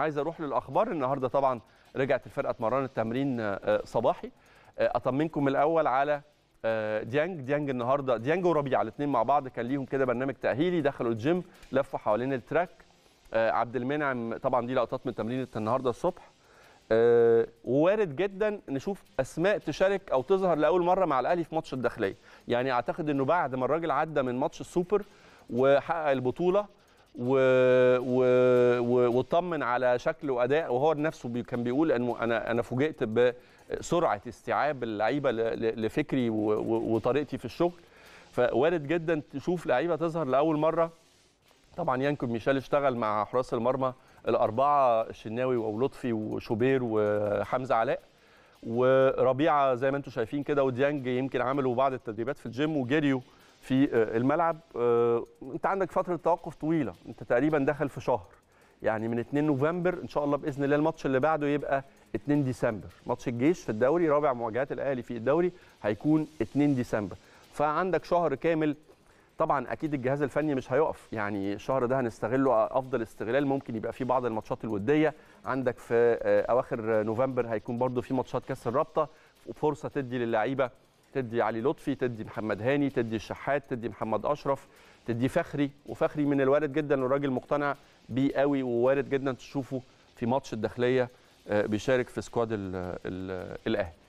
عايز اروح للاخبار النهارده طبعا رجعت الفرقه اتمرنت تمرين آه، آه، صباحي آه، اطمنكم الاول على ديانج ديانج النهارده ديانج وربيع الاثنين مع بعض كان ليهم كده برنامج تاهيلي دخلوا الجيم لفوا حوالين التراك عبد المنعم طبعا دي لقطات من تمرين النهارده الصبح ووارد جدا نشوف اسماء تشارك او تظهر لاول مره مع الاهلي في ماتش الداخليه يعني اعتقد انه بعد ما الراجل عدى من ماتش السوبر وحقق البطوله و... و... و... وطمن على شكله واداء وهو نفسه بي... كان بيقول انه انا انا فوجئت بسرعه استيعاب اللعيبه ل... لفكري و... و... وطريقتي في الشغل فوارد جدا تشوف لعيبه تظهر لاول مره طبعا يانكو ميشيل اشتغل مع حراس المرمى الاربعه الشناوي ولطفي وشوبير وحمزه علاء وربيعه زي ما انتم شايفين كده وديانج يمكن عملوا بعض التدريبات في الجيم وجيريو في آه، الملعب آه، انت عندك فتره توقف طويله انت تقريبا دخل في شهر يعني من 2 نوفمبر ان شاء الله باذن الله الماتش اللي بعده يبقى 2 ديسمبر ماتش الجيش في الدوري رابع مواجهات الاهلي في الدوري هيكون 2 ديسمبر فعندك شهر كامل طبعا اكيد الجهاز الفني مش هيقف يعني الشهر ده هنستغله افضل استغلال ممكن يبقى في بعض الماتشات الوديه عندك في آه، اواخر نوفمبر هيكون برده في ماتشات كاس الرابطه وفرصه تدي للعيبه تدي علي لطفي تدي محمد هاني تدي الشحات تدي محمد اشرف تدي فخري وفخري من الوارد جدا والراجل مقتنع بيه قوي ووارد جدا تشوفه في ماتش الداخليه آه، بيشارك في سكواد الاهلي